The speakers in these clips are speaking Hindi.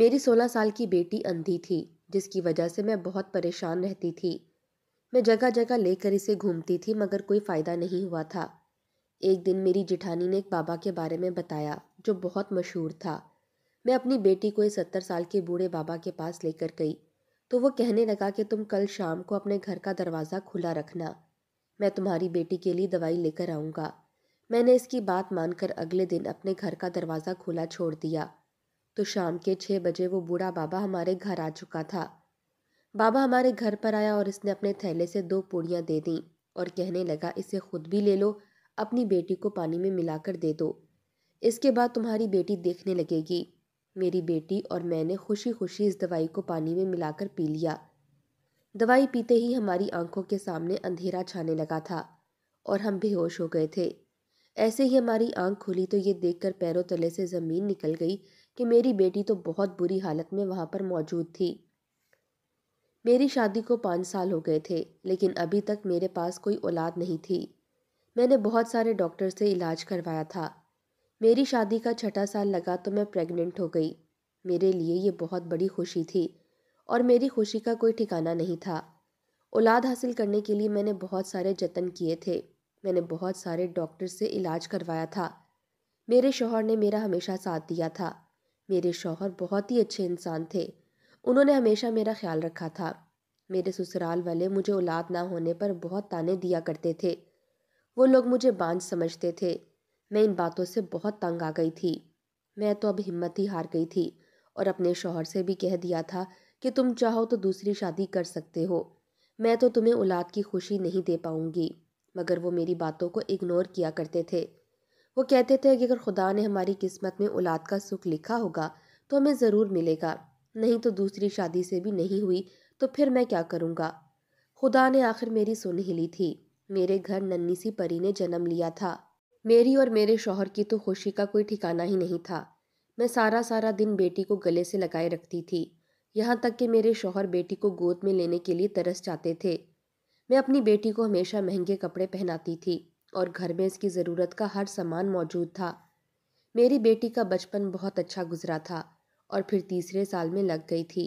मेरी सोलह साल की बेटी अंधी थी जिसकी वजह से मैं बहुत परेशान रहती थी मैं जगह जगह लेकर इसे घूमती थी मगर कोई फ़ायदा नहीं हुआ था एक दिन मेरी जिठानी ने एक बाबा के बारे में बताया जो बहुत मशहूर था मैं अपनी बेटी को इस सत्तर साल के बूढ़े बाबा के पास लेकर गई तो वो कहने लगा कि तुम कल शाम को अपने घर का दरवाज़ा खुला रखना मैं तुम्हारी बेटी के लिए दवाई लेकर आऊँगा मैंने इसकी बात मानकर अगले दिन अपने घर का दरवाज़ा खुला छोड़ दिया तो शाम के छः बजे वो बूढ़ा बाबा हमारे घर आ चुका था बाबा हमारे घर पर आया और इसने अपने थैले से दो पूड़ियाँ दे दी और कहने लगा इसे खुद भी ले लो अपनी बेटी को पानी में मिलाकर दे दो इसके बाद तुम्हारी बेटी देखने लगेगी मेरी बेटी और मैंने खुशी खुशी इस दवाई को पानी में मिलाकर पी लिया दवाई पीते ही हमारी आंखों के सामने अंधेरा छाने लगा था और हम बेहोश हो गए थे ऐसे ही हमारी आंख खुली तो ये देखकर पैरों तले से ज़मीन निकल गई कि मेरी बेटी तो बहुत बुरी हालत में वहाँ पर मौजूद थी मेरी शादी को पाँच साल हो गए थे लेकिन अभी तक मेरे पास कोई औलाद नहीं थी मैंने बहुत सारे डॉक्टर से इलाज करवाया था मेरी शादी का छठा साल लगा तो मैं प्रेग्नेंट हो गई मेरे लिए ये बहुत बड़ी खुशी थी और मेरी खुशी का कोई ठिकाना नहीं था औलाद हासिल करने के लिए मैंने बहुत सारे जतन किए थे मैंने बहुत सारे डॉक्टर से इलाज करवाया था मेरे शोहर ने मेरा हमेशा साथ दिया था मेरे शौहर बहुत ही अच्छे इंसान थे उन्होंने हमेशा मेरा ख्याल रखा था मेरे ससुराल वाले मुझे औलाद ना होने पर बहुत ताने दिया करते थे वो लोग मुझे बांझ समझते थे मैं इन बातों से बहुत तंग आ गई थी मैं तो अब हिम्मत ही हार गई थी और अपने शौहर से भी कह दिया था कि तुम चाहो तो दूसरी शादी कर सकते हो मैं तो तुम्हें औलाद की खुशी नहीं दे पाऊँगी मगर वो मेरी बातों को इग्नोर किया करते थे वो कहते थे कि अगर खुदा ने हमारी किस्मत में औलाद का सुख लिखा होगा तो हमें ज़रूर मिलेगा नहीं तो दूसरी शादी से भी नहीं हुई तो फिर मैं क्या करूँगा खुदा ने आखिर मेरी सुन ही ली थी मेरे घर नन्नी सी परी ने जन्म लिया था मेरी और मेरे शोहर की तो खुशी का कोई ठिकाना ही नहीं था मैं सारा सारा दिन बेटी को गले से लगाए रखती थी यहाँ तक कि मेरे शोहर बेटी को गोद में लेने के लिए तरस जाते थे मैं अपनी बेटी को हमेशा महंगे कपड़े पहनाती थी और घर में इसकी ज़रूरत का हर सामान मौजूद था मेरी बेटी का बचपन बहुत अच्छा गुजरा था और फिर तीसरे साल में लग गई थी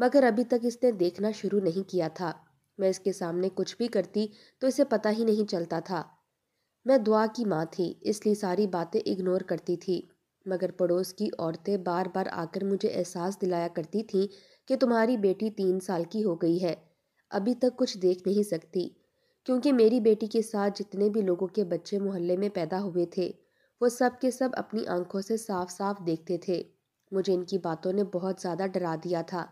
मगर अभी तक इसने देखना शुरू नहीं किया था मैं इसके सामने कुछ भी करती तो इसे पता ही नहीं चलता था मैं दुआ की माँ थी इसलिए सारी बातें इग्नोर करती थी मगर पड़ोस की औरतें बार बार आकर मुझे एहसास दिलाया करती थीं कि तुम्हारी बेटी तीन साल की हो गई है अभी तक कुछ देख नहीं सकती क्योंकि मेरी बेटी के साथ जितने भी लोगों के बच्चे मोहल्ले में पैदा हुए थे वो सब के सब अपनी आंखों से साफ साफ देखते थे मुझे इनकी बातों ने बहुत ज़्यादा डरा दिया था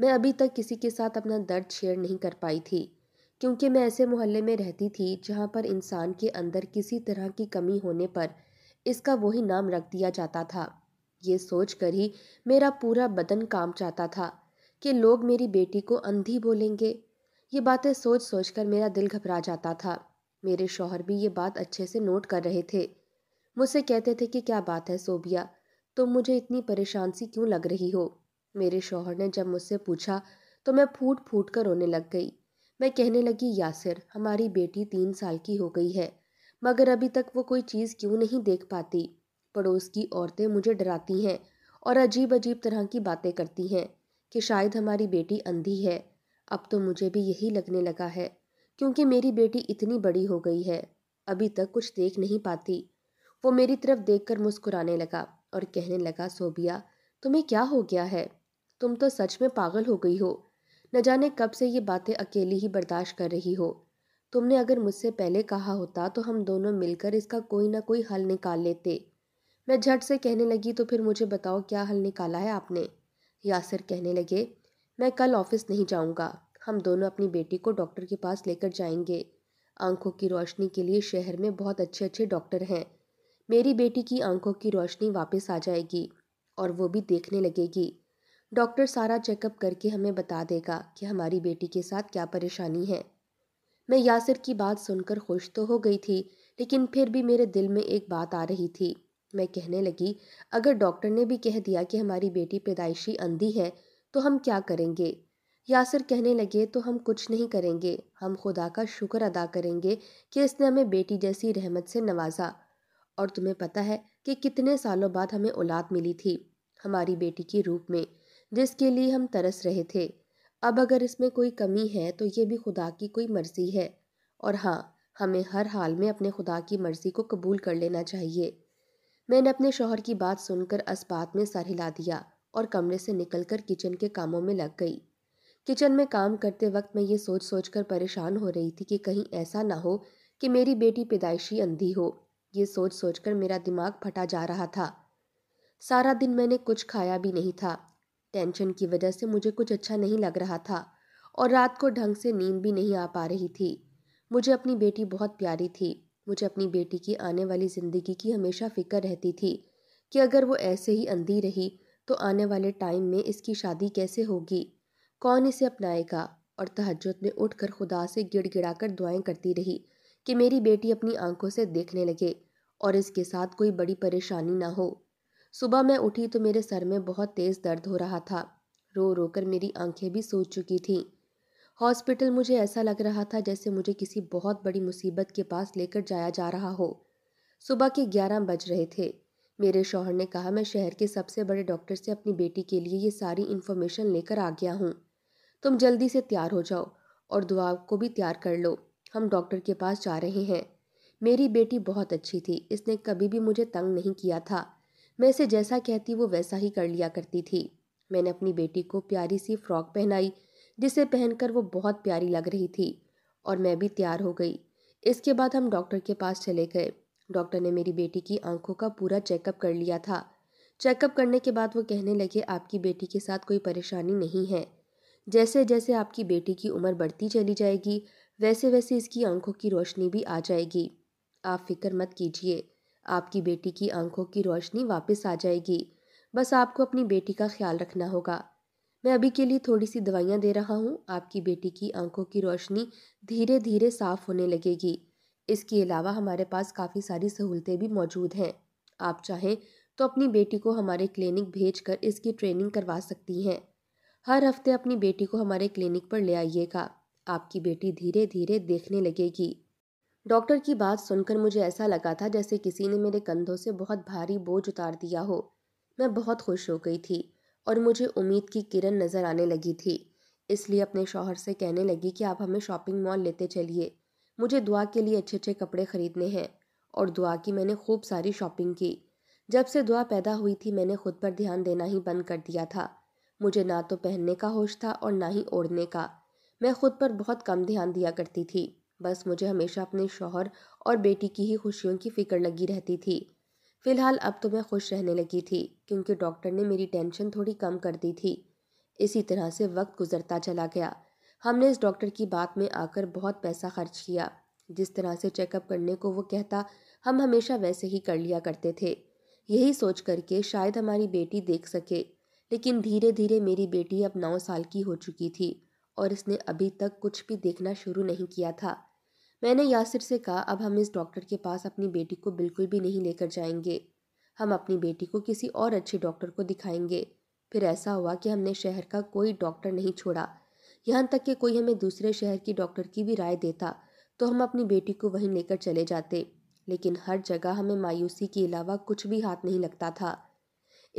मैं अभी तक किसी के साथ अपना दर्द शेयर नहीं कर पाई थी क्योंकि मैं ऐसे मोहल्ले में रहती थी जहाँ पर इंसान के अंदर किसी तरह की कमी होने पर इसका वही नाम रख दिया जाता था ये सोच कर ही मेरा पूरा बदन काम चाहता था कि लोग मेरी बेटी को अंधी बोलेंगे ये बातें सोच सोच कर मेरा दिल घबरा जाता था मेरे शौहर भी ये बात अच्छे से नोट कर रहे थे मुझसे कहते थे कि क्या बात है सोबिया तुम तो मुझे इतनी परेशान सी क्यों लग रही हो मेरे शौहर ने जब मुझसे पूछा तो मैं फूट फूट कर रोने लग गई मैं कहने लगी यासिर हमारी बेटी तीन साल की हो गई है मगर अभी तक वो कोई चीज़ क्यों नहीं देख पाती पड़ोस की औरतें मुझे डराती हैं और अजीब अजीब तरह की बातें करती हैं कि शायद हमारी बेटी अंधी है अब तो मुझे भी यही लगने लगा है क्योंकि मेरी बेटी इतनी बड़ी हो गई है अभी तक कुछ देख नहीं पाती वो मेरी तरफ देखकर मुस्कुराने लगा और कहने लगा सोबिया तुम्हें क्या हो गया है तुम तो सच में पागल हो गई हो न जाने कब से ये बातें अकेली ही बर्दाश्त कर रही हो तुमने अगर मुझसे पहले कहा होता तो हम दोनों मिलकर इसका कोई ना कोई हल निकाल लेते मैं झट से कहने लगी तो फिर मुझे बताओ क्या हल निकाला है आपने यासर कहने लगे मैं कल ऑफिस नहीं जाऊँगा हम दोनों अपनी बेटी को डॉक्टर के पास लेकर जाएंगे आंखों की रोशनी के लिए शहर में बहुत अच्छे अच्छे डॉक्टर हैं मेरी बेटी की आंखों की रोशनी वापस आ जाएगी और वो भी देखने लगेगी डॉक्टर सारा चेकअप करके हमें बता देगा कि हमारी बेटी के साथ क्या परेशानी है मैं यासिर की बात सुनकर खुश तो हो गई थी लेकिन फिर भी मेरे दिल में एक बात आ रही थी मैं कहने लगी अगर डॉक्टर ने भी कह दिया कि हमारी बेटी पैदाइशी अंधी है तो हम क्या करेंगे यासर कहने लगे तो हम कुछ नहीं करेंगे हम खुदा का शुक्र अदा करेंगे कि इसने हमें बेटी जैसी रहमत से नवाजा और तुम्हें पता है कि कितने सालों बाद हमें औलाद मिली थी हमारी बेटी के रूप में जिसके लिए हम तरस रहे थे अब अगर इसमें कोई कमी है तो ये भी खुदा की कोई मर्ज़ी है और हाँ हमें हर हाल में अपने खुदा की मर्ज़ी को कबूल कर लेना चाहिए मैंने अपने शोहर की बात सुनकर इस बात में सर हिला दिया और कमरे से निकलकर किचन के कामों में लग गई किचन में काम करते वक्त मैं ये सोच सोच कर परेशान हो रही थी कि कहीं ऐसा ना हो कि मेरी बेटी पैदाइशी अंधी हो ये सोच सोच कर मेरा दिमाग फटा जा रहा था सारा दिन मैंने कुछ खाया भी नहीं था टेंशन की वजह से मुझे कुछ अच्छा नहीं लग रहा था और रात को ढंग से नींद भी नहीं आ पा रही थी मुझे अपनी बेटी बहुत प्यारी थी मुझे अपनी बेटी की आने वाली ज़िंदगी की हमेशा फ़िक्र रहती थी कि अगर वो ऐसे ही अंधी रही तो आने वाले टाइम में इसकी शादी कैसे होगी कौन इसे अपनाएगा और तहजद में उठकर खुदा से गिड़ा कर दुआएं करती रही कि मेरी बेटी अपनी आंखों से देखने लगे और इसके साथ कोई बड़ी परेशानी ना हो सुबह मैं उठी तो मेरे सर में बहुत तेज़ दर्द हो रहा था रो रो कर मेरी आंखें भी सूझ चुकी थीं हॉस्पिटल मुझे ऐसा लग रहा था जैसे मुझे किसी बहुत बड़ी मुसीबत के पास लेकर जाया जा रहा हो सुबह के ग्यारह बज रहे थे मेरे शौहर ने कहा मैं शहर के सबसे बड़े डॉक्टर से अपनी बेटी के लिए ये सारी इन्फॉर्मेशन लेकर आ गया हूँ तुम जल्दी से तैयार हो जाओ और दुआ को भी तैयार कर लो हम डॉक्टर के पास जा रहे हैं मेरी बेटी बहुत अच्छी थी इसने कभी भी मुझे तंग नहीं किया था मैं इसे जैसा कहती वो वैसा ही कर लिया करती थी मैंने अपनी बेटी को प्यारी सी फ्रॉक पहनाई जिसे पहनकर वो बहुत प्यारी लग रही थी और मैं भी तैयार हो गई इसके बाद हम डॉक्टर के पास चले गए डॉक्टर ने मेरी बेटी की आंखों का पूरा चेकअप कर लिया था चेकअप करने के बाद वो कहने लगे आपकी बेटी के साथ कोई परेशानी नहीं है जैसे जैसे आपकी बेटी की उम्र बढ़ती चली जाएगी वैसे वैसे इसकी आंखों की रोशनी भी आ जाएगी आप फिक्र मत कीजिए आपकी बेटी की आंखों की रोशनी वापस आ जाएगी बस आपको अपनी बेटी का ख्याल रखना होगा मैं अभी के लिए थोड़ी सी दवाइयाँ दे रहा हूँ आपकी बेटी की आंखों की रोशनी धीरे धीरे साफ होने लगेगी इसके अलावा हमारे पास काफ़ी सारी सहूलतें भी मौजूद हैं आप चाहें तो अपनी बेटी को हमारे क्लिनिक भेज कर इसकी ट्रेनिंग करवा सकती हैं हर हफ्ते अपनी बेटी को हमारे क्लिनिक पर ले आइएगा आपकी बेटी धीरे धीरे देखने लगेगी डॉक्टर की बात सुनकर मुझे ऐसा लगा था जैसे किसी ने मेरे कंधों से बहुत भारी बोझ उतार दिया हो मैं बहुत खुश हो गई थी और मुझे उम्मीद की किरण नज़र आने लगी थी इसलिए अपने शौहर से कहने लगी कि आप हमें शॉपिंग मॉल लेते चलिए मुझे दुआ के लिए अच्छे अच्छे कपड़े खरीदने हैं और दुआ की मैंने खूब सारी शॉपिंग की जब से दुआ पैदा हुई थी मैंने खुद पर ध्यान देना ही बंद कर दिया था मुझे ना तो पहनने का होश था और ना ही ओढ़ने का मैं खुद पर बहुत कम ध्यान दिया करती थी बस मुझे हमेशा अपने शौहर और बेटी की ही खुशियों की फ़िक्र लगी रहती थी फ़िलहाल अब तो मैं खुश रहने लगी थी क्योंकि डॉक्टर ने मेरी टेंशन थोड़ी कम कर दी थी इसी तरह से वक्त गुजरता चला गया हमने इस डॉक्टर की बात में आकर बहुत पैसा खर्च किया जिस तरह से चेकअप करने को वो कहता हम हमेशा वैसे ही कर लिया करते थे यही सोच करके शायद हमारी बेटी देख सके लेकिन धीरे धीरे मेरी बेटी अब नौ साल की हो चुकी थी और इसने अभी तक कुछ भी देखना शुरू नहीं किया था मैंने यासिर से कहा अब हम इस डॉक्टर के पास अपनी बेटी को बिल्कुल भी नहीं लेकर जाएंगे हम अपनी बेटी को किसी और अच्छे डॉक्टर को दिखाएंगे फिर ऐसा हुआ कि हमने शहर का कोई डॉक्टर नहीं छोड़ा यहाँ तक कि कोई हमें दूसरे शहर की डॉक्टर की भी राय देता तो हम अपनी बेटी को वहीं लेकर चले जाते लेकिन हर जगह हमें मायूसी के अलावा कुछ भी हाथ नहीं लगता था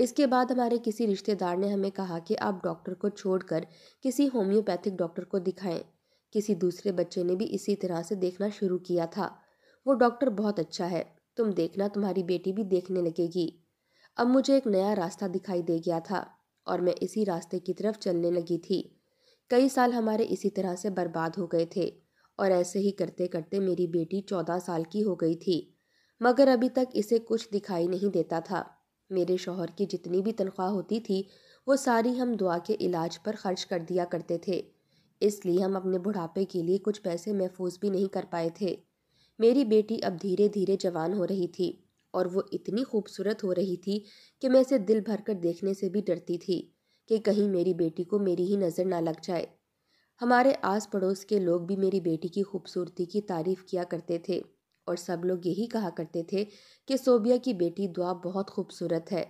इसके बाद हमारे किसी रिश्तेदार ने हमें कहा कि आप डॉक्टर को छोड़कर किसी होम्योपैथिक डॉक्टर को दिखाएं किसी दूसरे बच्चे ने भी इसी तरह से देखना शुरू किया था वो डॉक्टर बहुत अच्छा है तुम देखना तुम्हारी बेटी भी देखने लगेगी अब मुझे एक नया रास्ता दिखाई दे गया था और मैं इसी रास्ते की तरफ चलने लगी थी कई साल हमारे इसी तरह से बर्बाद हो गए थे और ऐसे ही करते करते मेरी बेटी चौदह साल की हो गई थी मगर अभी तक इसे कुछ दिखाई नहीं देता था मेरे शोहर की जितनी भी तनख्वाह होती थी वो सारी हम दुआ के इलाज पर खर्च कर दिया करते थे इसलिए हम अपने बुढ़ापे के लिए कुछ पैसे महफूज भी नहीं कर पाए थे मेरी बेटी अब धीरे धीरे जवान हो रही थी और वो इतनी खूबसूरत हो रही थी कि मैं इसे दिल भर कर देखने से भी डरती थी कि कहीं मेरी बेटी को मेरी ही नज़र ना लग जाए हमारे आस पड़ोस के लोग भी मेरी बेटी की खूबसूरती की तारीफ़ किया करते थे और सब लोग यही कहा करते थे कि सोबिया की बेटी दुआ बहुत खूबसूरत है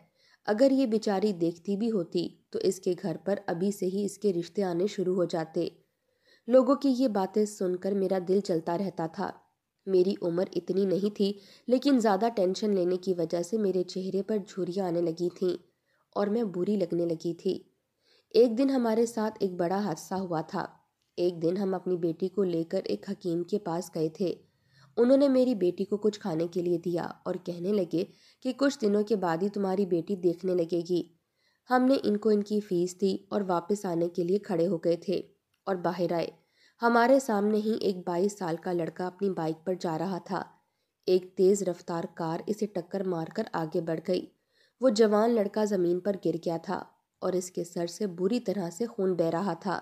अगर ये बेचारी देखती भी होती तो इसके घर पर अभी से ही इसके रिश्ते आने शुरू हो जाते लोगों की ये बातें सुनकर मेरा दिल चलता रहता था मेरी उम्र इतनी नहीं थी लेकिन ज़्यादा टेंशन लेने की वजह से मेरे चेहरे पर झुरियाँ आने लगी थीं और मैं बुरी लगने लगी थी एक दिन हमारे साथ एक बड़ा हादसा हुआ था एक दिन हम अपनी बेटी को लेकर एक हकीम के पास गए थे उन्होंने मेरी बेटी को कुछ खाने के लिए दिया और कहने लगे कि कुछ दिनों के बाद ही तुम्हारी बेटी देखने लगेगी हमने इनको इनकी फ़ीस दी और वापस आने के लिए खड़े हो गए थे और बाहर आए हमारे सामने ही एक बाईस साल का लड़का अपनी बाइक पर जा रहा था एक तेज़ रफ्तार कार इसे टक्कर मारकर आगे बढ़ गई वो जवान लड़का ज़मीन पर गिर गया था और इसके सर से बुरी तरह से खून बह रहा था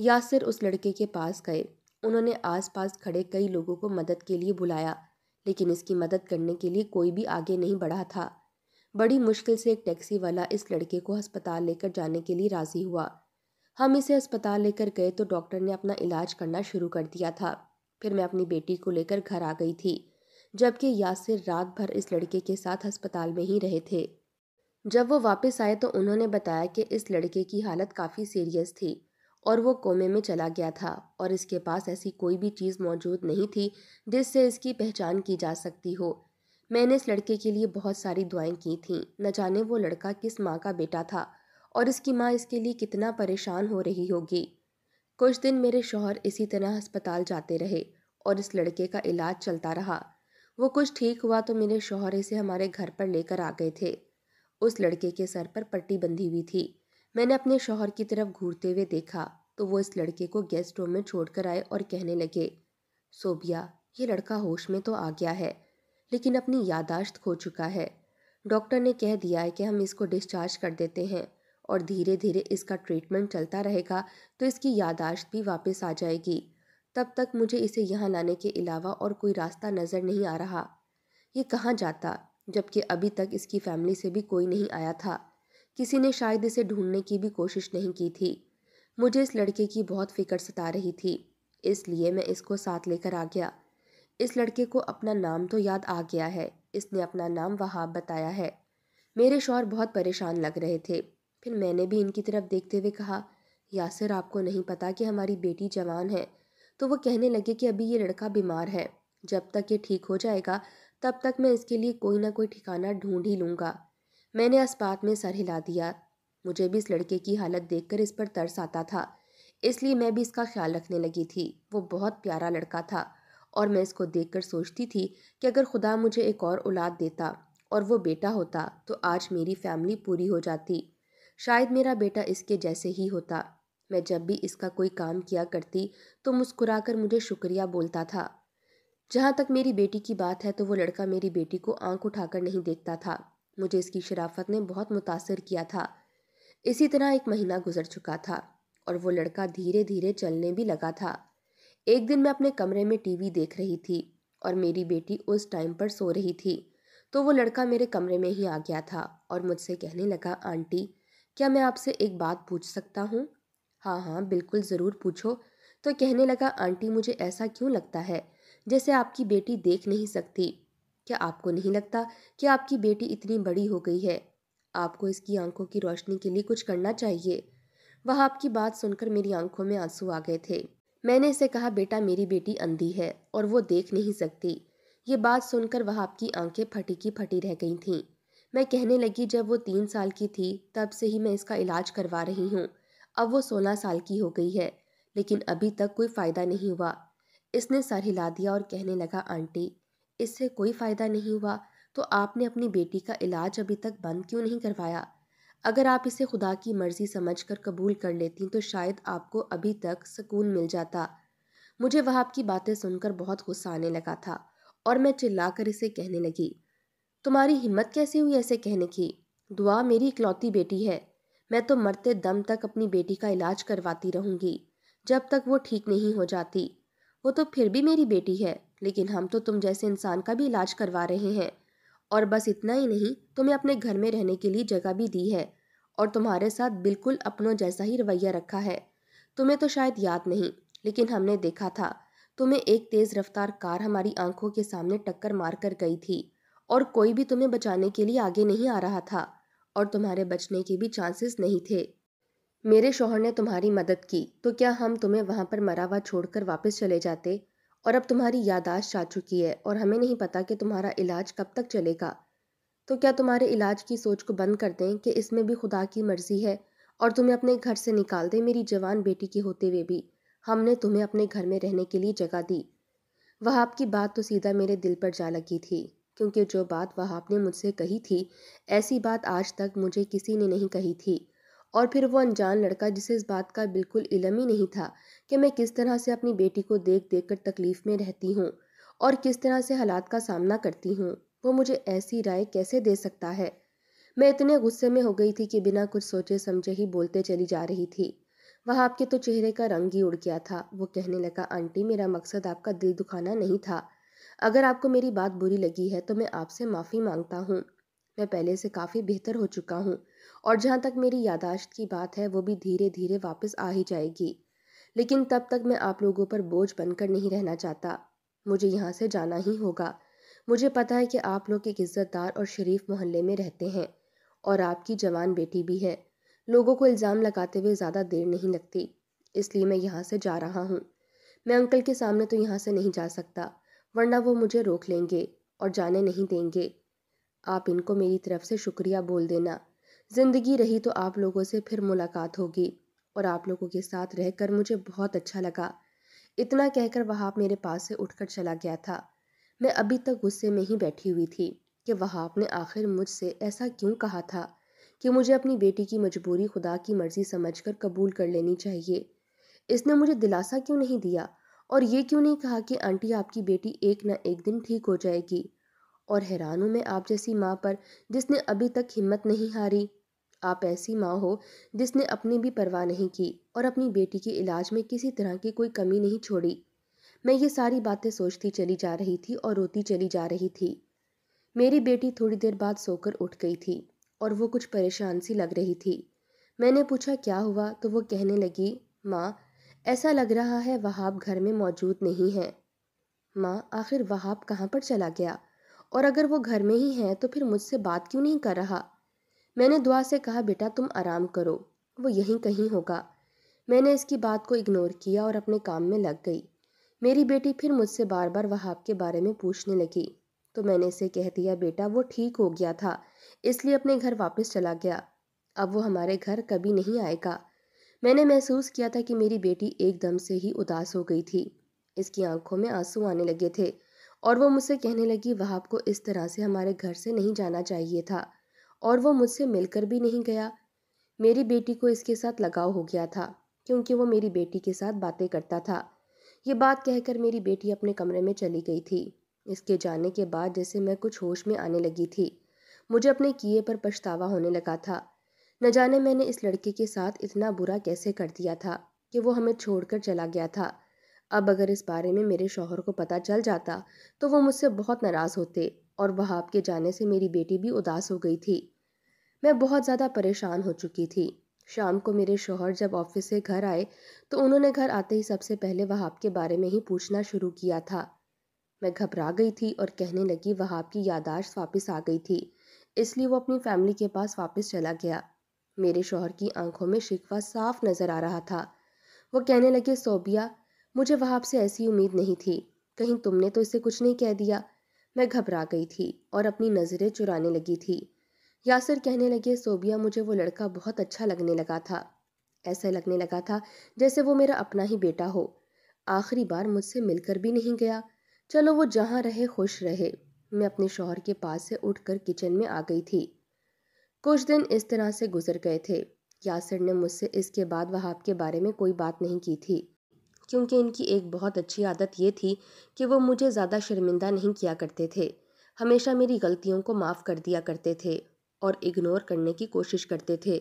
यासिर उस लड़के के पास गए उन्होंने आसपास खड़े कई लोगों को मदद के लिए बुलाया लेकिन इसकी मदद करने के लिए कोई भी आगे नहीं बढ़ा था बड़ी मुश्किल से एक टैक्सी वाला इस लड़के को अस्पताल लेकर जाने के लिए राज़ी हुआ हम इसे अस्पताल लेकर गए तो डॉक्टर ने अपना इलाज करना शुरू कर दिया था फिर मैं अपनी बेटी को लेकर घर आ गई थी जबकि यासिर रात भर इस लड़के के साथ अस्पताल में ही रहे थे जब वो वापस आए तो उन्होंने बताया कि इस लड़के की हालत काफ़ी सीरियस थी और वो कोमे में चला गया था और इसके पास ऐसी कोई भी चीज़ मौजूद नहीं थी जिससे इसकी पहचान की जा सकती हो मैंने इस लड़के के लिए बहुत सारी दुआएं की थीं न जाने वो लड़का किस माँ का बेटा था और इसकी माँ इसके लिए कितना परेशान हो रही होगी कुछ दिन मेरे शोहर इसी तरह अस्पताल जाते रहे और इस लड़के का इलाज चलता रहा वो कुछ ठीक हुआ तो मेरे शोहर इसे हमारे घर पर लेकर आ गए थे उस लड़के के सर पर पट्टी बंधी हुई थी मैंने अपने शोहर की तरफ घूरते हुए देखा तो वो इस लड़के को गेस्ट रूम में छोड़कर आए और कहने लगे सोबिया ये लड़का होश में तो आ गया है लेकिन अपनी यादाश्त खो चुका है डॉक्टर ने कह दिया है कि हम इसको डिस्चार्ज कर देते हैं और धीरे धीरे इसका ट्रीटमेंट चलता रहेगा तो इसकी यादाश्त भी वापस आ जाएगी तब तक मुझे इसे यहाँ लाने के अलावा और कोई रास्ता नज़र नहीं आ रहा ये कहाँ जाता जबकि अभी तक इसकी फैमिली से भी कोई नहीं आया था किसी ने शायद इसे ढूंढने की भी कोशिश नहीं की थी मुझे इस लड़के की बहुत फिक्र सता रही थी इसलिए मैं इसको साथ लेकर आ गया इस लड़के को अपना नाम तो याद आ गया है इसने अपना नाम वहाब बताया है मेरे शौर बहुत परेशान लग रहे थे फिर मैंने भी इनकी तरफ देखते हुए कहा यासिर आपको नहीं पता कि हमारी बेटी जवान है तो वो कहने लगे कि अभी ये लड़का बीमार है जब तक ये ठीक हो जाएगा तब तक मैं इसके लिए कोई ना कोई ठिकाना ढूंढ ही लूँगा मैंने अस्पात में सर हिला दिया मुझे भी इस लड़के की हालत देखकर इस पर तरस आता था इसलिए मैं भी इसका ख्याल रखने लगी थी वो बहुत प्यारा लड़का था और मैं इसको देखकर सोचती थी कि अगर खुदा मुझे एक और औलाद देता और वो बेटा होता तो आज मेरी फैमिली पूरी हो जाती शायद मेरा बेटा इसके जैसे ही होता मैं जब भी इसका कोई काम किया करती तो मुस्कुराकर मुझे शुक्रिया बोलता था जहाँ तक मेरी बेटी की बात है तो वो लड़का मेरी बेटी को आंख उठाकर नहीं देखता था मुझे इसकी शराफत ने बहुत मुतासर किया था इसी तरह एक महीना गुजर चुका था और वो लड़का धीरे धीरे चलने भी लगा था एक दिन मैं अपने कमरे में टीवी देख रही थी और मेरी बेटी उस टाइम पर सो रही थी तो वो लड़का मेरे कमरे में ही आ गया था और मुझसे कहने लगा आंटी क्या मैं आपसे एक बात पूछ सकता हूँ हाँ हाँ बिल्कुल ज़रूर पूछो तो कहने लगा आंटी मुझे ऐसा क्यों लगता है जैसे आपकी बेटी देख नहीं सकती क्या आपको नहीं लगता कि आपकी बेटी इतनी बड़ी हो गई है आपको इसकी आंखों की रोशनी के लिए कुछ करना चाहिए वह आपकी बात सुनकर मेरी आंखों में आंसू आ गए थे मैंने इसे कहा बेटा मेरी बेटी अंधी है और वो देख नहीं सकती ये बात सुनकर वह आपकी आंखें फटी की फटी रह गई थीं मैं कहने लगी जब वो तीन साल की थी तब से ही मैं इसका इलाज करवा रही हूँ अब वो सोलह साल की हो गई है लेकिन अभी तक कोई फ़ायदा नहीं हुआ इसने सर हिला दिया और कहने लगा आंटी इससे कोई फ़ायदा नहीं हुआ तो आपने अपनी बेटी का इलाज अभी तक बंद क्यों नहीं करवाया अगर आप इसे खुदा की मर्ज़ी समझकर कबूल कर लेती तो शायद आपको अभी तक सुकून मिल जाता मुझे वह आपकी बातें सुनकर बहुत गुस्सा आने लगा था और मैं चिल्लाकर इसे कहने लगी तुम्हारी हिम्मत कैसे हुई ऐसे कहने की दुआ मेरी इकलौती बेटी है मैं तो मरते दम तक अपनी बेटी का इलाज करवाती रहूँगी जब तक वो ठीक नहीं हो जाती वो तो फिर भी मेरी बेटी है लेकिन हम तो तुम जैसे इंसान का भी इलाज करवा रहे हैं और बस इतना ही नहीं तुम्हें अपने घर में रहने के लिए जगह भी दी है और तुम्हारे साथ बिल्कुल अपनों जैसा ही रवैया रखा है तुम्हें तो शायद याद नहीं लेकिन हमने देखा था तुम्हें एक तेज़ रफ्तार कार हमारी आंखों के सामने टक्कर मार कर गई थी और कोई भी तुम्हें बचाने के लिए आगे नहीं आ रहा था और तुम्हारे बचने के भी चांसेस नहीं थे मेरे शोहर ने तुम्हारी मदद की तो क्या हम तुम्हें वहाँ पर मरा हुआ छोड़कर वापस चले जाते और अब तुम्हारी यादाश्त जा चुकी है और हमें नहीं पता कि तुम्हारा इलाज कब तक चलेगा तो क्या तुम्हारे इलाज की सोच को बंद कर दें कि इसमें भी खुदा की मर्जी है और तुम्हें अपने घर से निकाल दें मेरी जवान बेटी के होते हुए भी हमने तुम्हें अपने घर में रहने के लिए जगह दी वह आपकी बात तो सीधा मेरे दिल पर जा लगी थी क्योंकि जो बात वह आपने मुझसे कही थी ऐसी बात आज तक मुझे किसी ने नहीं कही थी और फिर वो अनजान लड़का जिसे इस बात का बिल्कुल इलम ही नहीं था कि मैं किस तरह से अपनी बेटी को देख देख कर तकलीफ़ में रहती हूँ और किस तरह से हालात का सामना करती हूँ वो मुझे ऐसी राय कैसे दे सकता है मैं इतने गुस्से में हो गई थी कि बिना कुछ सोचे समझे ही बोलते चली जा रही थी वह आपके तो चेहरे का रंग ही उड़ गया था वो कहने लगा आंटी मेरा मकसद आपका दिल दुखाना नहीं था अगर आपको मेरी बात बुरी लगी है तो मैं आपसे माफ़ी मांगता हूँ मैं पहले से काफ़ी बेहतर हो चुका हूँ और जहाँ तक मेरी यादाश्त की बात है वो भी धीरे धीरे वापस आ ही जाएगी लेकिन तब तक मैं आप लोगों पर बोझ बनकर नहीं रहना चाहता मुझे यहाँ से जाना ही होगा मुझे पता है कि आप लोग एक इज़्ज़तदार और शरीफ मोहल्ले में रहते हैं और आपकी जवान बेटी भी है लोगों को इल्ज़ाम लगाते हुए ज़्यादा देर नहीं लगती इसलिए मैं यहाँ से जा रहा हूँ मैं अंकल के सामने तो यहाँ से नहीं जा सकता वरना वो मुझे रोक लेंगे और जाने नहीं देंगे आप इनको मेरी तरफ से शुक्रिया बोल देना ज़िंदगी रही तो आप लोगों से फिर मुलाकात होगी और आप लोगों के साथ रहकर मुझे बहुत अच्छा लगा इतना कहकर वहाब मेरे पास से उठकर चला गया था मैं अभी तक गुस्से में ही बैठी हुई थी कि वहाब ने आखिर मुझसे ऐसा क्यों कहा था कि मुझे अपनी बेटी की मजबूरी खुदा की मर्ज़ी समझकर कबूल कर लेनी चाहिए इसने मुझे दिलासा क्यों नहीं दिया और ये क्यों नहीं कहा कि आंटी आपकी बेटी एक ना एक दिन ठीक हो जाएगी और हैरान हूँ मैं आप जैसी माँ पर जिसने अभी तक हिम्मत नहीं हारी आप ऐसी माँ हो जिसने अपनी भी परवाह नहीं की और अपनी बेटी के इलाज में किसी तरह की कोई कमी नहीं छोड़ी मैं ये सारी बातें सोचती चली जा रही थी और रोती चली जा रही थी मेरी बेटी थोड़ी देर बाद सोकर उठ गई थी और वो कुछ परेशान सी लग रही थी मैंने पूछा क्या हुआ तो वो कहने लगी माँ ऐसा लग रहा है वहाब घर में मौजूद नहीं है माँ आखिर वहाब कहाँ पर चला गया और अगर वो घर में ही है तो फिर मुझसे बात क्यों नहीं कर रहा मैंने दुआ से कहा बेटा तुम आराम करो वो यहीं कहीं होगा मैंने इसकी बात को इग्नोर किया और अपने काम में लग गई मेरी बेटी फिर मुझसे बार बार वहाब के बारे में पूछने लगी तो मैंने इसे कह दिया बेटा वो ठीक हो गया था इसलिए अपने घर वापस चला गया अब वो हमारे घर कभी नहीं आएगा मैंने महसूस किया था कि मेरी बेटी एकदम से ही उदास हो गई थी इसकी आंखों में आंसू आने लगे थे और वो मुझसे कहने लगी वह आपको इस तरह से हमारे घर से नहीं जाना चाहिए था और वो मुझसे मिलकर भी नहीं गया मेरी बेटी को इसके साथ लगाव हो गया था क्योंकि वो मेरी बेटी के साथ बातें करता था ये बात कहकर मेरी बेटी अपने कमरे में चली गई थी इसके जाने के बाद जैसे मैं कुछ होश में आने लगी थी मुझे अपने किए पर पछतावा होने लगा था न जाने मैंने इस लड़के के साथ इतना बुरा कैसे कर दिया था कि वो हमें छोड़कर चला गया था अब अगर इस बारे में मेरे शोहर को पता चल जाता तो वो मुझसे बहुत नाराज़ होते और वहाब के जाने से मेरी बेटी भी उदास हो गई थी मैं बहुत ज़्यादा परेशान हो चुकी थी शाम को मेरे शोहर जब ऑफिस से घर आए तो उन्होंने घर आते ही सबसे पहले वहाब के बारे में ही पूछना शुरू किया था मैं घबरा गई थी और कहने लगी वहाब की यादाश्त वापस आ गई थी इसलिए वो अपनी फैमिली के पास वापस चला गया मेरे शोहर की आंखों में शिकवा साफ नजर आ रहा था वो कहने लगे सोबिया मुझे वह आपसे ऐसी उम्मीद नहीं थी कहीं तुमने तो इसे कुछ नहीं कह दिया मैं घबरा गई थी और अपनी नज़रें चुराने लगी थी यासर कहने लगे सोबिया मुझे वो लड़का बहुत अच्छा लगने लगा था ऐसा लगने लगा था जैसे वो मेरा अपना ही बेटा हो आखिरी बार मुझसे मिलकर भी नहीं गया चलो वो जहाँ रहे खुश रहे मैं अपने शोहर के पास से उठकर किचन में आ गई थी कुछ दिन इस तरह से गुजर गए थे यासर ने मुझसे इसके बाद वहाब के बारे में कोई बात नहीं की थी क्योंकि इनकी एक बहुत अच्छी आदत ये थी कि वो मुझे ज़्यादा शर्मिंदा नहीं किया करते थे हमेशा मेरी गलतियों को माफ़ कर दिया करते थे और इग्नोर करने की कोशिश करते थे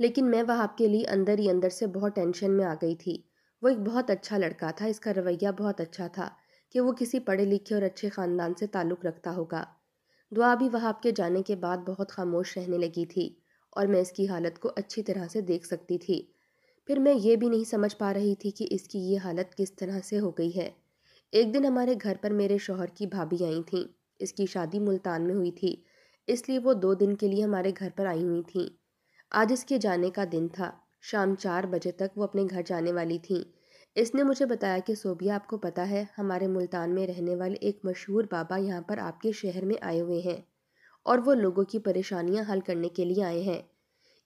लेकिन मैं वहाब के लिए अंदर ही अंदर से बहुत टेंशन में आ गई थी वो एक बहुत अच्छा लड़का था इसका रवैया बहुत अच्छा था कि वो किसी पढ़े लिखे और अच्छे ख़ानदान से ताल्लुक़ रखता होगा दुआ भी वह आपके जाने के बाद बहुत खामोश रहने लगी थी और मैं इसकी हालत को अच्छी तरह से देख सकती थी फिर मैं ये भी नहीं समझ पा रही थी कि इसकी ये हालत किस तरह से हो गई है एक दिन हमारे घर पर मेरे शोहर की भाभी आई थी इसकी शादी मुल्तान में हुई थी इसलिए वो दो दिन के लिए हमारे घर पर आई हुई थी आज इसके जाने का दिन था शाम चार बजे तक वो अपने घर जाने वाली थीं इसने मुझे बताया कि सोबिया आपको पता है हमारे मुल्तान में रहने वाले एक मशहूर बाबा यहाँ पर आपके शहर में आए हुए हैं और वो लोगों की परेशानियाँ हल करने के लिए आए हैं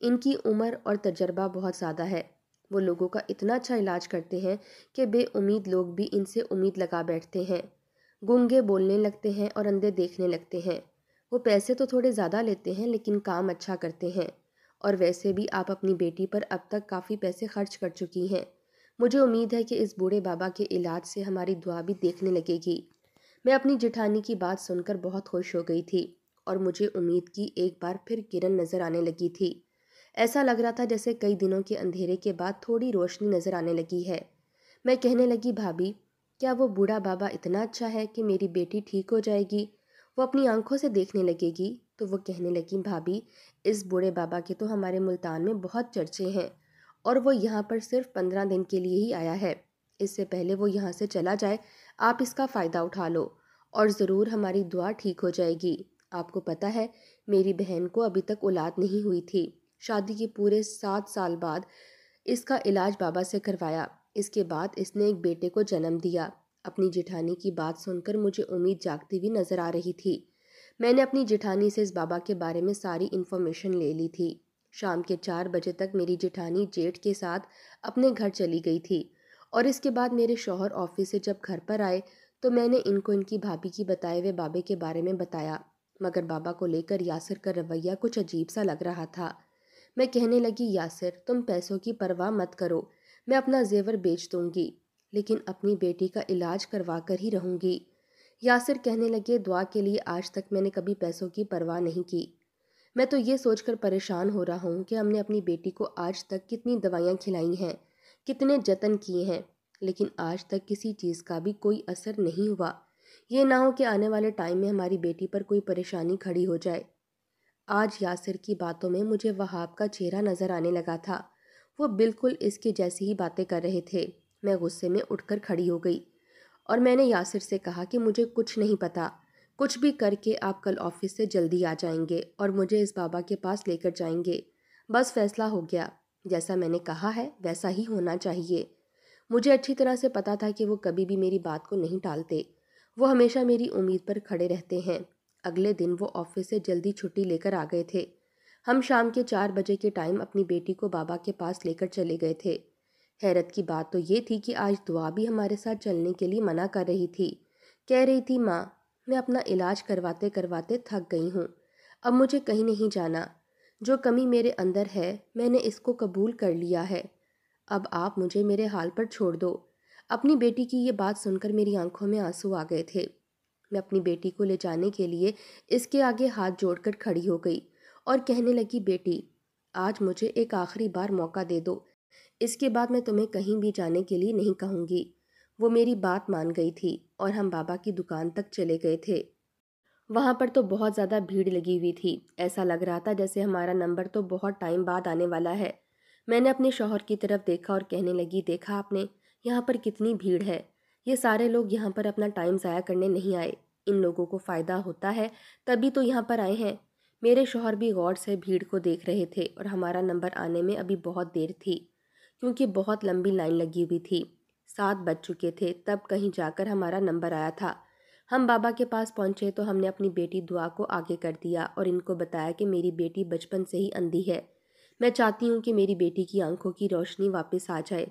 इनकी उम्र और तजर्बा बहुत ज़्यादा है वो लोगों का इतना अच्छा इलाज करते हैं कि बेउमीद लोग भी इनसे उम्मीद लगा बैठते हैं गूंगे बोलने लगते हैं और अंधे देखने लगते हैं वो पैसे तो थोड़े ज़्यादा लेते हैं लेकिन काम अच्छा करते हैं और वैसे भी आप अपनी बेटी पर अब तक काफ़ी पैसे खर्च कर चुकी हैं मुझे उम्मीद है कि इस बूढ़े बाबा के इलाज से हमारी दुआ भी देखने लगेगी मैं अपनी जिठानी की बात सुनकर बहुत खुश हो गई थी और मुझे उम्मीद की एक बार फिर किरण नज़र आने लगी थी ऐसा लग रहा था जैसे कई दिनों के अंधेरे के बाद थोड़ी रोशनी नज़र आने लगी है मैं कहने लगी भाभी क्या वो बूढ़ा बाबा इतना अच्छा है कि मेरी बेटी ठीक हो जाएगी वो अपनी आंखों से देखने लगेगी तो वो कहने लगी भाभी इस बूढ़े बाबा के तो हमारे मुल्तान में बहुत चर्चे हैं और वो यहाँ पर सिर्फ पंद्रह दिन के लिए ही आया है इससे पहले वो यहाँ से चला जाए आप इसका फ़ायदा उठा लो और ज़रूर हमारी दुआ ठीक हो जाएगी आपको पता है मेरी बहन को अभी तक औलाद नहीं हुई थी शादी के पूरे सात साल बाद इसका इलाज बाबा से करवाया इसके बाद इसने एक बेटे को जन्म दिया अपनी जिठानी की बात सुनकर मुझे उम्मीद जागती हुई नज़र आ रही थी मैंने अपनी जिठानी से इस बाबा के बारे में सारी इन्फॉर्मेशन ले ली थी शाम के चार बजे तक मेरी जेठानी जेठ के साथ अपने घर चली गई थी और इसके बाद मेरे शोहर ऑफिस से जब घर पर आए तो मैंने इनको इनकी भाभी की बताए हुए बाबे के बारे में बताया मगर बाबा को लेकर यासिर का रवैया कुछ अजीब सा लग रहा था मैं कहने लगी यासिर तुम पैसों की परवाह मत करो मैं अपना जेवर बेच दूंगी लेकिन अपनी बेटी का इलाज करवा कर ही रहूंगी यासिर कहने लगे दुआ के लिए आज तक मैंने कभी पैसों की परवाह नहीं की मैं तो ये सोचकर परेशान हो रहा हूँ कि हमने अपनी बेटी को आज तक कितनी दवाइयाँ खिलाई हैं कितने जतन किए हैं लेकिन आज तक किसी चीज़ का भी कोई असर नहीं हुआ ये ना हो कि आने वाले टाइम में हमारी बेटी पर कोई परेशानी खड़ी हो जाए आज यासर की बातों में मुझे वहाब का चेहरा नज़र आने लगा था वो बिल्कुल इसके जैसी ही बातें कर रहे थे मैं गुस्से में उठकर खड़ी हो गई और मैंने यासिर से कहा कि मुझे कुछ नहीं पता कुछ भी करके आप कल ऑफिस से जल्दी आ जाएंगे और मुझे इस बाबा के पास लेकर जाएंगे बस फैसला हो गया जैसा मैंने कहा है वैसा ही होना चाहिए मुझे अच्छी तरह से पता था कि वो कभी भी मेरी बात को नहीं टालते वो हमेशा मेरी उम्मीद पर खड़े रहते हैं अगले दिन वो ऑफिस से जल्दी छुट्टी लेकर आ गए थे हम शाम के चार बजे के टाइम अपनी बेटी को बाबा के पास लेकर चले गए थे हैरत की बात तो ये थी कि आज दुआ भी हमारे साथ चलने के लिए मना कर रही थी कह रही थी माँ मैं अपना इलाज करवाते करवाते थक गई हूँ अब मुझे कहीं नहीं जाना जो कमी मेरे अंदर है मैंने इसको कबूल कर लिया है अब आप मुझे मेरे हाल पर छोड़ दो अपनी बेटी की ये बात सुनकर मेरी आंखों में आंसू आ गए थे मैं अपनी बेटी को ले जाने के लिए इसके आगे हाथ जोड़कर खड़ी हो गई और कहने लगी बेटी आज मुझे एक आखिरी बार मौका दे दो इसके बाद मैं तुम्हें कहीं भी जाने के लिए नहीं कहूँगी वो मेरी बात मान गई थी और हम बाबा की दुकान तक चले गए थे वहाँ पर तो बहुत ज़्यादा भीड़ लगी हुई थी ऐसा लग रहा था जैसे हमारा नंबर तो बहुत टाइम बाद आने वाला है मैंने अपने शोहर की तरफ देखा और कहने लगी देखा आपने यहाँ पर कितनी भीड़ है ये सारे लोग यहाँ पर अपना टाइम ज़ाया करने नहीं आए इन लोगों को फ़ायदा होता है तभी तो यहाँ पर आए हैं मेरे शोहर भी गौर से भीड़ को देख रहे थे और हमारा नंबर आने में अभी बहुत देर थी क्योंकि बहुत लंबी लाइन लगी हुई थी सात बज चुके थे तब कहीं जाकर हमारा नंबर आया था हम बाबा के पास पहुंचे तो हमने अपनी बेटी दुआ को आगे कर दिया और इनको बताया कि मेरी बेटी बचपन से ही अंधी है मैं चाहती हूँ कि मेरी बेटी की आंखों की रोशनी वापस आ जाए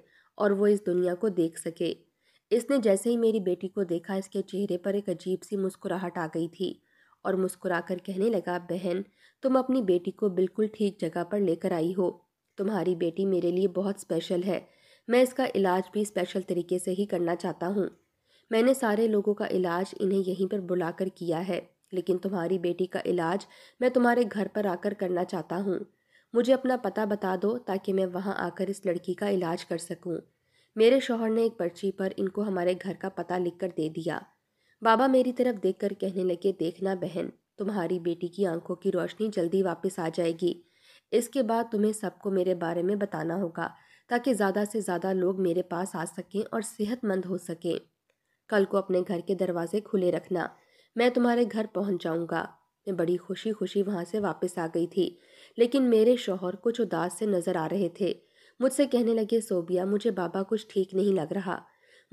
और वो इस दुनिया को देख सके इसने जैसे ही मेरी बेटी को देखा इसके चेहरे पर एक अजीब सी मुस्कुराहट आ गई थी और मुस्कुरा कहने लगा बहन तुम अपनी बेटी को बिल्कुल ठीक जगह पर लेकर आई हो तुम्हारी बेटी मेरे लिए बहुत स्पेशल है मैं इसका इलाज भी स्पेशल तरीके से ही करना चाहता हूँ मैंने सारे लोगों का इलाज इन्हें यहीं पर बुलाकर किया है लेकिन तुम्हारी बेटी का इलाज मैं तुम्हारे घर पर आकर करना चाहता हूँ मुझे अपना पता बता दो ताकि मैं वहाँ आकर इस लड़की का इलाज कर सकूँ मेरे शोहर ने एक पर्ची पर इनको हमारे घर का पता लिखकर दे दिया बाबा मेरी तरफ देखकर कहने लगे देखना बहन तुम्हारी बेटी की आंखों की रोशनी जल्दी वापस आ जाएगी इसके बाद तुम्हें सबको मेरे बारे में बताना होगा ताकि ज़्यादा से ज़्यादा लोग मेरे पास आ सकें और सेहतमंद हो सकें कल को अपने घर के दरवाजे खुले रखना मैं तुम्हारे घर पहुंच जाऊंगा मैं बड़ी खुशी खुशी वहाँ से वापस आ गई थी लेकिन मेरे शोहर कुछ उदास से नज़र आ रहे थे मुझसे कहने लगे सोबिया मुझे बाबा कुछ ठीक नहीं लग रहा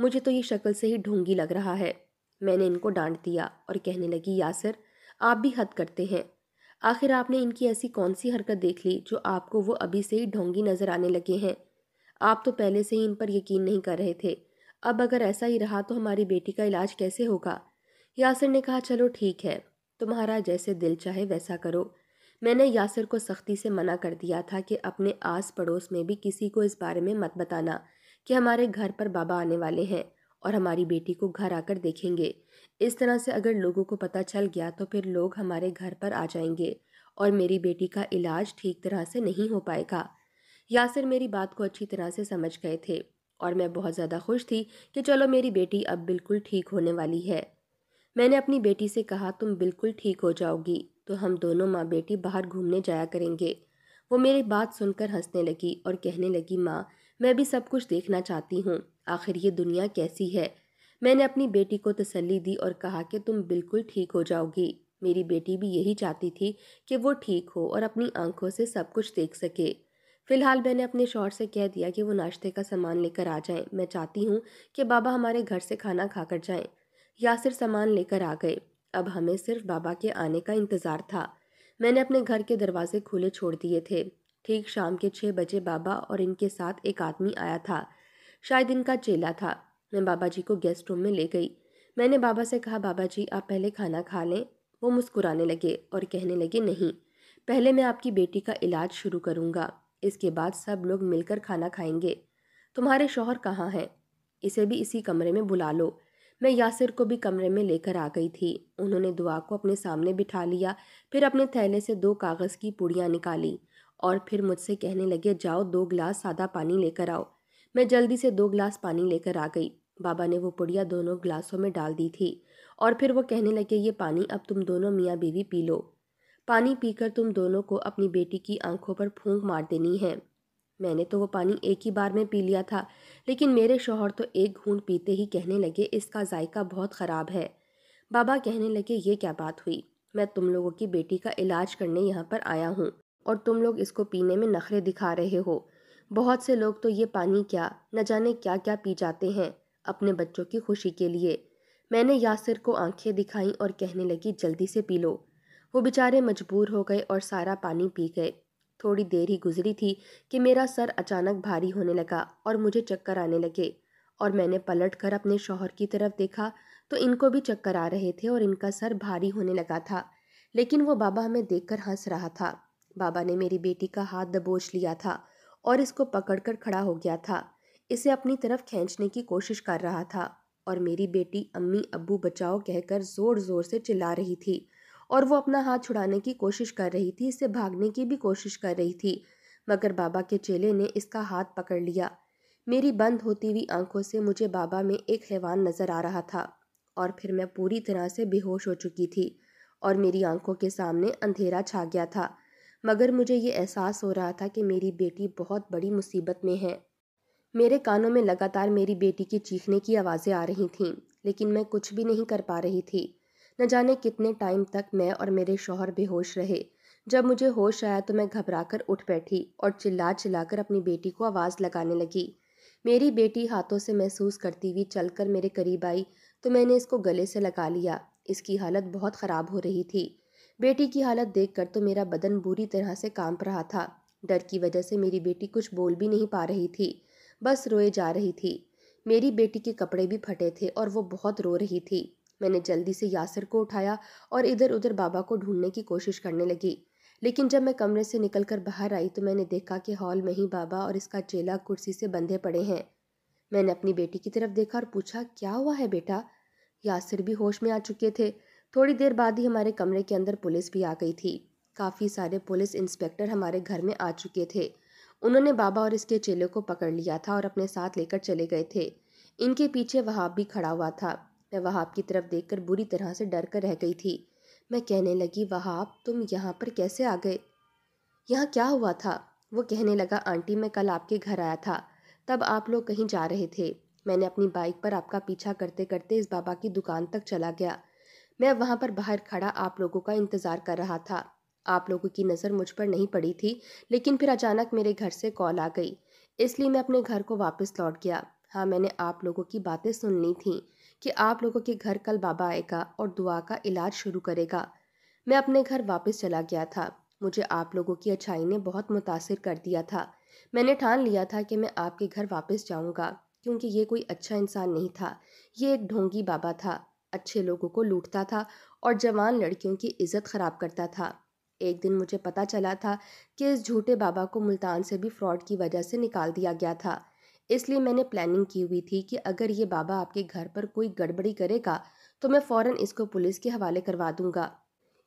मुझे तो ये शक्ल से ही ढोंगी लग रहा है मैंने इनको डांट दिया और कहने लगी यासर आप भी हद करते हैं आखिर आपने इनकी ऐसी कौन सी हरकत देख ली जो आपको वो अभी से ही ढोंगी नज़र आने लगे हैं आप तो पहले से ही इन पर यकीन नहीं कर रहे थे अब अगर ऐसा ही रहा तो हमारी बेटी का इलाज कैसे होगा यासिर ने कहा चलो ठीक है तुम्हारा जैसे दिल चाहे वैसा करो मैंने यासिर को सख्ती से मना कर दिया था कि अपने आस पड़ोस में भी किसी को इस बारे में मत बताना कि हमारे घर पर बाबा आने वाले हैं और हमारी बेटी को घर आकर देखेंगे इस तरह से अगर लोगों को पता चल गया तो फिर लोग हमारे घर पर आ जाएंगे और मेरी बेटी का इलाज ठीक तरह से नहीं हो पाएगा यासिर मेरी बात को अच्छी तरह से समझ गए थे और मैं बहुत ज़्यादा खुश थी कि चलो मेरी बेटी अब बिल्कुल ठीक होने वाली है मैंने अपनी बेटी से कहा तुम बिल्कुल ठीक हो जाओगी तो हम दोनों माँ बेटी बाहर घूमने जाया करेंगे वो मेरी बात सुनकर हंसने लगी और कहने लगी माँ मैं भी सब कुछ देखना चाहती हूँ आखिर ये दुनिया कैसी है मैंने अपनी बेटी को तसल्ली दी और कहा कि तुम बिल्कुल ठीक हो जाओगी मेरी बेटी भी यही चाहती थी कि वो ठीक हो और अपनी आंखों से सब कुछ देख सके फ़िलहाल मैंने अपने शौहर से कह दिया कि वो नाश्ते का सामान लेकर आ जाएं मैं चाहती हूँ कि बाबा हमारे घर से खाना खाकर जाएं यासिर सामान लेकर आ गए अब हमें सिर्फ बाबा के आने का इंतज़ार था मैंने अपने घर के दरवाजे खुले छोड़ दिए थे ठीक शाम के छः बजे बाबा और इनके साथ एक आदमी आया था शायद इनका चेला था मैं बाबा जी को गेस्ट रूम में ले गई मैंने बाबा से कहा बाबा जी आप पहले खाना खा लें वो मुस्कुराने लगे और कहने लगे नहीं पहले मैं आपकी बेटी का इलाज शुरू करूँगा इसके बाद सब लोग मिलकर खाना खाएंगे तुम्हारे शौहर कहाँ हैं इसे भी इसी कमरे में बुला लो मैं यासिर को भी कमरे में लेकर आ गई थी उन्होंने दुआ को अपने सामने बिठा लिया फिर अपने थैले से दो कागज़ की पुड़ियाँ निकाली और फिर मुझसे कहने लगे जाओ दो गिलास सादा पानी लेकर आओ मैं जल्दी से दो गिलास पानी लेकर आ गई बाबा ने वो पुड़िया दोनों गिलासों में डाल दी थी और फिर वो कहने लगे ये पानी अब तुम दोनों मियाँ बीवी पी लो पानी पीकर तुम दोनों को अपनी बेटी की आंखों पर फूंक मार देनी है मैंने तो वो पानी एक ही बार में पी लिया था लेकिन मेरे शोहर तो एक घूंट पीते ही कहने लगे इसका जायका बहुत ख़राब है बाबा कहने लगे ये क्या बात हुई मैं तुम लोगों की बेटी का इलाज करने यहाँ पर आया हूँ और तुम लोग इसको पीने में नखरे दिखा रहे हो बहुत से लोग तो ये पानी क्या न जाने क्या क्या पी जाते हैं अपने बच्चों की खुशी के लिए मैंने यासिर को आंखें दिखाई और कहने लगी जल्दी से पी लो वो बेचारे मजबूर हो गए और सारा पानी पी गए थोड़ी देर ही गुजरी थी कि मेरा सर अचानक भारी होने लगा और मुझे चक्कर आने लगे और मैंने पलट कर अपने शोहर की तरफ देखा तो इनको भी चक्कर आ रहे थे और इनका सर भारी होने लगा था लेकिन वो बाबा हमें देखकर हंस रहा था बाबा ने मेरी बेटी का हाथ दबोच लिया था और इसको पकड़कर खड़ा हो गया था इसे अपनी तरफ खींचने की कोशिश कर रहा था और मेरी बेटी अम्मी अब्बू बचाओ कहकर ज़ोर ज़ोर से चिल्ला रही थी और वो अपना हाथ छुड़ाने की कोशिश कर रही थी इससे भागने की भी कोशिश कर रही थी मगर बाबा के चेले ने इसका हाथ पकड़ लिया मेरी बंद होती हुई आंखों से मुझे बाबा में एक हैवान नज़र आ रहा था और फिर मैं पूरी तरह से बेहोश हो चुकी थी और मेरी आंखों के सामने अंधेरा छा गया था मगर मुझे ये एहसास हो रहा था कि मेरी बेटी बहुत बड़ी मुसीबत में है मेरे कानों में लगातार मेरी बेटी की चीखने की आवाज़ें आ रही थीं लेकिन मैं कुछ भी नहीं कर पा रही थी न जाने कितने टाइम तक मैं और मेरे शौहर बेहोश रहे जब मुझे होश आया तो मैं घबराकर उठ बैठी और चिल्ला चिल्लाकर अपनी बेटी को आवाज़ लगाने लगी मेरी बेटी हाथों से महसूस करती हुई चलकर मेरे करीब आई तो मैंने इसको गले से लगा लिया इसकी हालत बहुत ख़राब हो रही थी बेटी की हालत देखकर तो मेरा बदन बुरी तरह से कांप रहा था डर की वजह से मेरी बेटी कुछ बोल भी नहीं पा रही थी बस रोए जा रही थी मेरी बेटी के कपड़े भी फटे थे और वो बहुत रो रही थी मैंने जल्दी से यासर को उठाया और इधर उधर बाबा को ढूंढने की कोशिश करने लगी लेकिन जब मैं कमरे से निकलकर बाहर आई तो मैंने देखा कि हॉल में ही बाबा और इसका चेला कुर्सी से बंधे पड़े हैं मैंने अपनी बेटी की तरफ देखा और पूछा क्या हुआ है बेटा यासर भी होश में आ चुके थे थोड़ी देर बाद ही हमारे कमरे के अंदर पुलिस भी आ गई थी काफ़ी सारे पुलिस इंस्पेक्टर हमारे घर में आ चुके थे उन्होंने बाबा और इसके चेले को पकड़ लिया था और अपने साथ लेकर चले गए थे इनके पीछे वहाब भी खड़ा हुआ था मैं वहाब की तरफ देखकर बुरी तरह से डर कर रह गई थी मैं कहने लगी वहाब तुम यहाँ पर कैसे आ गए यहाँ क्या हुआ था वो कहने लगा आंटी मैं कल आपके घर आया था तब आप लोग कहीं जा रहे थे मैंने अपनी बाइक पर आपका पीछा करते करते इस बाबा की दुकान तक चला गया मैं वहाँ पर बाहर खड़ा आप लोगों का इंतज़ार कर रहा था आप लोगों की नज़र मुझ पर नहीं पड़ी थी लेकिन फिर अचानक मेरे घर से कॉल आ गई इसलिए मैं अपने घर को वापस लौट गया हाँ मैंने आप लोगों की बातें सुन ली थी कि आप लोगों के घर कल बाबा आएगा और दुआ का इलाज शुरू करेगा मैं अपने घर वापस चला गया था मुझे आप लोगों की अच्छाई ने बहुत मुतासर कर दिया था मैंने ठान लिया था कि मैं आपके घर वापस जाऊंगा क्योंकि ये कोई अच्छा इंसान नहीं था ये एक ढोंगी बाबा था अच्छे लोगों को लूटता था और जवान लड़कियों की इज्जत ख़राब करता था एक दिन मुझे पता चला था कि इस झूठे बाबा को मुल्तान से भी फ्रॉड की वजह से निकाल दिया गया था इसलिए मैंने प्लानिंग की हुई थी कि अगर ये बाबा आपके घर पर कोई गड़बड़ी करेगा तो मैं फ़ौरन इसको पुलिस के हवाले करवा दूंगा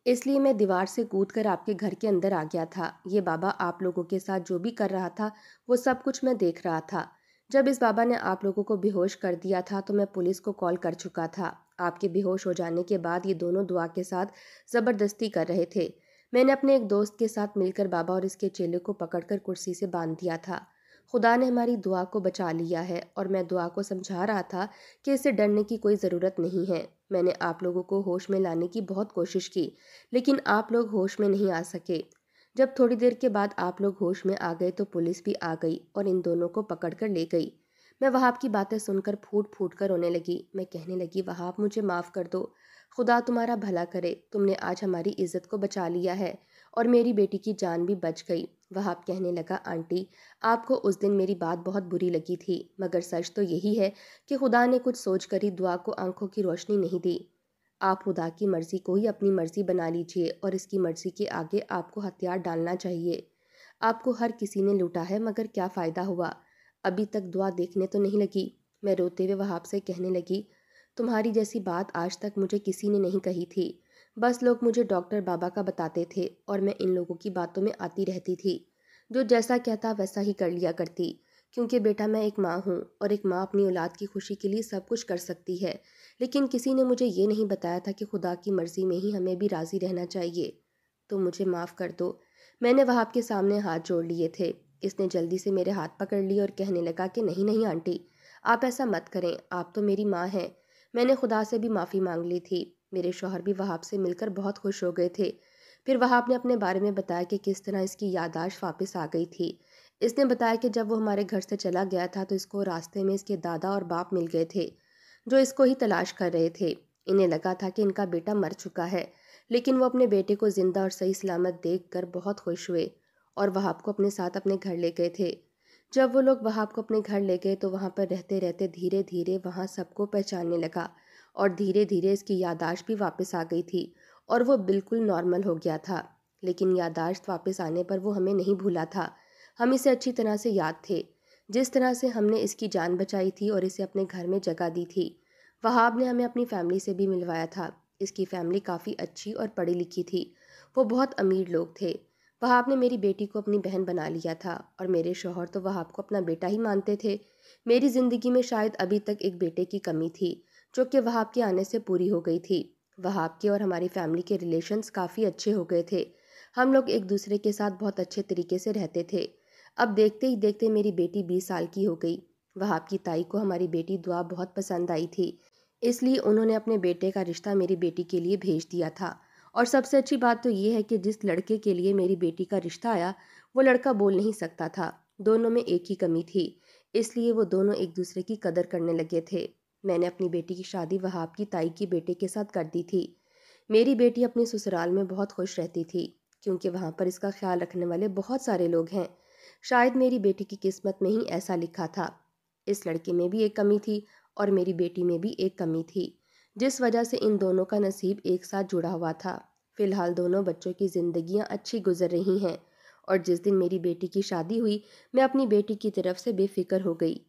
इसलिए मैं दीवार से कूद कर आपके घर के अंदर आ गया था ये बाबा आप लोगों के साथ जो भी कर रहा था वो सब कुछ मैं देख रहा था जब इस बाबा ने आप लोगों को बेहोश कर दिया था तो मैं पुलिस को कॉल कर चुका था आपके बेहोश हो जाने के बाद ये दोनों दुआ के साथ ज़बरदस्ती कर रहे थे मैंने अपने एक दोस्त के साथ मिलकर बाबा और इसके चेले को पकड़कर कुर्सी से बांध दिया था खुदा ने हमारी दुआ को बचा लिया है और मैं दुआ को समझा रहा था कि इसे डरने की कोई ज़रूरत नहीं है मैंने आप लोगों को होश में लाने की बहुत कोशिश की लेकिन आप लोग होश में नहीं आ सके जब थोड़ी देर के बाद आप लोग होश में आ गए तो पुलिस भी आ गई और इन दोनों को पकड़ कर ले गई मैं वहाब की बातें सुनकर फूट फूट कर रोने लगी मैं कहने लगी वहाब मुझे माफ़ कर दो खुदा तुम्हारा भला करे तुमने आज हमारी इज्जत को बचा लिया है और मेरी बेटी की जान भी बच गई वह आप कहने लगा आंटी आपको उस दिन मेरी बात बहुत बुरी लगी थी मगर सच तो यही है कि खुदा ने कुछ सोच कर ही दुआ को आंखों की रोशनी नहीं दी आप खुदा की मर्ज़ी को ही अपनी मर्ज़ी बना लीजिए और इसकी मर्ज़ी के आगे आपको हथियार डालना चाहिए आपको हर किसी ने लूटा है मगर क्या फ़ायदा हुआ अभी तक दुआ देखने तो नहीं लगी मैं रोते हुए वहाब से कहने लगी तुम्हारी जैसी बात आज तक मुझे किसी ने नहीं कही थी बस लोग मुझे डॉक्टर बाबा का बताते थे और मैं इन लोगों की बातों में आती रहती थी जो जैसा कहता वैसा ही कर लिया करती क्योंकि बेटा मैं एक माँ हूँ और एक माँ अपनी औलाद की खुशी के लिए सब कुछ कर सकती है लेकिन किसी ने मुझे ये नहीं बताया था कि खुदा की मर्ज़ी में ही हमें भी राज़ी रहना चाहिए तो मुझे माफ़ कर दो मैंने वह आपके सामने हाथ जोड़ लिए थे इसने जल्दी से मेरे हाथ पकड़ लिए और कहने लगा कि नहीं नहीं आंटी आप ऐसा मत करें आप तो मेरी माँ हैं मैंने खुदा से भी माफ़ी मांग ली थी मेरे शोहर भी वहाब से मिलकर बहुत खुश हो गए थे फिर वहाब ने अपने बारे में बताया कि किस तरह इसकी यादाश्त वापस आ गई थी इसने बताया कि जब वो हमारे घर से चला गया था तो इसको रास्ते में इसके दादा और बाप मिल गए थे जो इसको ही तलाश कर रहे थे इन्हें लगा था कि इनका बेटा मर चुका है लेकिन वो अपने बेटे को ज़िंदा और सही सलामत देख कर बहुत खुश हुए और वहाब को अपने साथ अपने घर ले गए थे जब वो लोग वहाब को अपने घर ले गए तो वहाँ पर रहते रहते धीरे धीरे वहाँ सबको पहचानने लगा और धीरे धीरे इसकी यादाश्त भी वापस आ गई थी और वो बिल्कुल नॉर्मल हो गया था लेकिन यादाश्त वापस आने पर वो हमें नहीं भूला था हम इसे अच्छी तरह से याद थे जिस तरह से हमने इसकी जान बचाई थी और इसे अपने घर में जगह दी थी वहाब ने हमें अपनी फैमिली से भी मिलवाया था इसकी फैमिली काफ़ी अच्छी और पढ़ी लिखी थी वो बहुत अमीर लोग थे वहाब ने मेरी बेटी को अपनी बहन बना लिया था और मेरे शोहर तो वहाब को अपना बेटा ही मानते थे मेरी ज़िंदगी में शायद अभी तक एक बेटे की कमी थी जो कि वहाब के आने से पूरी हो गई थी वहाब के और हमारी फैमिली के रिलेशन्स काफ़ी अच्छे हो गए थे हम लोग एक दूसरे के साथ बहुत अच्छे तरीके से रहते थे अब देखते ही देखते मेरी बेटी बीस साल की हो गई वहाब की ताई को हमारी बेटी दुआ बहुत पसंद आई थी इसलिए उन्होंने अपने बेटे का रिश्ता मेरी बेटी के लिए भेज दिया था और सबसे अच्छी बात तो ये है कि जिस लड़के के लिए मेरी बेटी का रिश्ता आया वो लड़का बोल नहीं सकता था दोनों में एक ही कमी थी इसलिए वो दोनों एक दूसरे की कदर करने लगे थे मैंने अपनी बेटी की शादी वहाब की ताई की बेटे के साथ कर दी थी मेरी बेटी अपने ससुराल में बहुत खुश रहती थी क्योंकि वहाँ पर इसका ख्याल रखने वाले बहुत सारे लोग हैं शायद मेरी बेटी की किस्मत में ही ऐसा लिखा था इस लड़के में भी एक कमी थी और मेरी बेटी में भी एक कमी थी जिस वजह से इन दोनों का नसीब एक साथ जुड़ा हुआ था फिलहाल दोनों बच्चों की ज़िंदगियाँ अच्छी गुजर रही हैं और जिस दिन मेरी बेटी की शादी हुई मैं अपनी बेटी की तरफ से बेफिक्र हो गई